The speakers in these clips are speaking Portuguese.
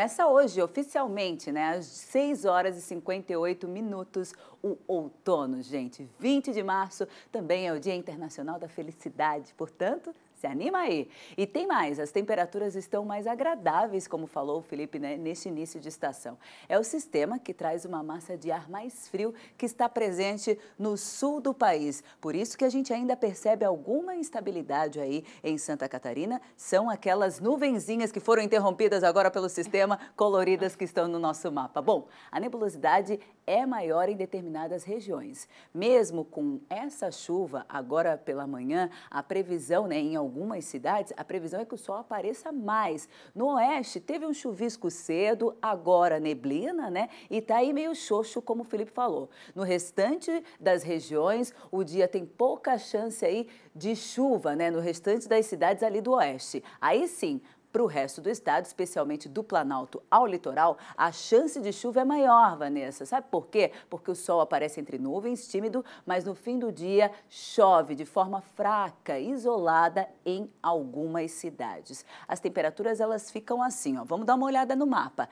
Começa hoje, oficialmente, né, às 6 horas e 58 minutos, o outono, gente. 20 de março também é o Dia Internacional da Felicidade, portanto, se anima aí. E tem mais, as temperaturas estão mais agradáveis, como falou o Felipe né, neste início de estação. É o sistema que traz uma massa de ar mais frio que está presente no sul do país. Por isso que a gente ainda percebe alguma instabilidade aí em Santa Catarina. São aquelas nuvenzinhas que foram interrompidas agora pelo sistema, coloridas que estão no nosso mapa. Bom, a nebulosidade é maior em determinadas regiões. Mesmo com essa chuva agora pela manhã, a previsão né, em alguns algumas cidades, a previsão é que o sol apareça mais. No oeste, teve um chuvisco cedo, agora neblina, né? E está aí meio xoxo, como o Felipe falou. No restante das regiões, o dia tem pouca chance aí de chuva, né? No restante das cidades ali do oeste. Aí sim, para o resto do estado, especialmente do Planalto ao litoral, a chance de chuva é maior, Vanessa. Sabe por quê? Porque o sol aparece entre nuvens, tímido, mas no fim do dia chove de forma fraca, isolada em algumas cidades. As temperaturas elas ficam assim, ó. Vamos dar uma olhada no mapa.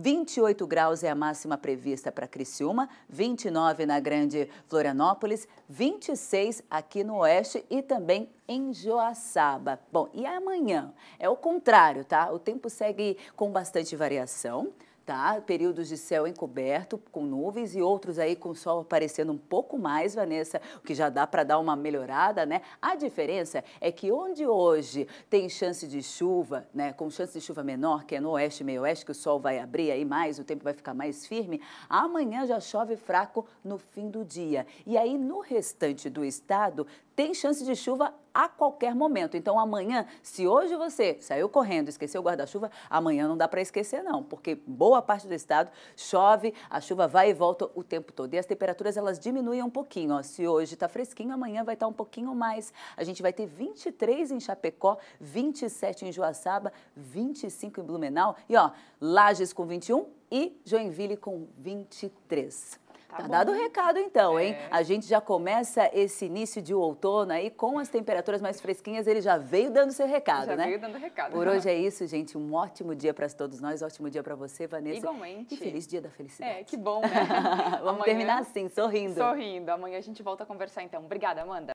28 graus é a máxima prevista para Criciúma, 29 na Grande Florianópolis, 26 aqui no Oeste e também em Joaçaba. Bom, e amanhã é o contrário, tá? O tempo segue com bastante variação tá? Períodos de céu encoberto, com nuvens e outros aí com sol aparecendo um pouco mais, Vanessa, o que já dá para dar uma melhorada, né? A diferença é que onde hoje tem chance de chuva, né, com chance de chuva menor, que é no oeste e meio-oeste, que o sol vai abrir aí mais, o tempo vai ficar mais firme, amanhã já chove fraco no fim do dia. E aí no restante do estado tem chance de chuva a qualquer momento. Então amanhã, se hoje você saiu correndo, esqueceu o guarda-chuva, amanhã não dá para esquecer não, porque boa parte do estado chove, a chuva vai e volta o tempo todo. E as temperaturas elas diminuem um pouquinho, ó. Se hoje está fresquinho, amanhã vai estar tá um pouquinho mais. A gente vai ter 23 em Chapecó, 27 em Joaçaba, 25 em Blumenau e ó, Lages com 21 e Joinville com 23. Tá, tá dado o né? recado então, hein? É. A gente já começa esse início de outono aí com as temperaturas mais fresquinhas, ele já veio dando seu recado, já né? Já veio dando recado. Por hoje é isso, gente. Um ótimo dia para todos nós, ótimo dia para você, Vanessa. Igualmente. E feliz dia da felicidade. É, que bom, né? Vamos amanhã, terminar assim, sorrindo. Sorrindo. Amanhã a gente volta a conversar então. Obrigada, Amanda.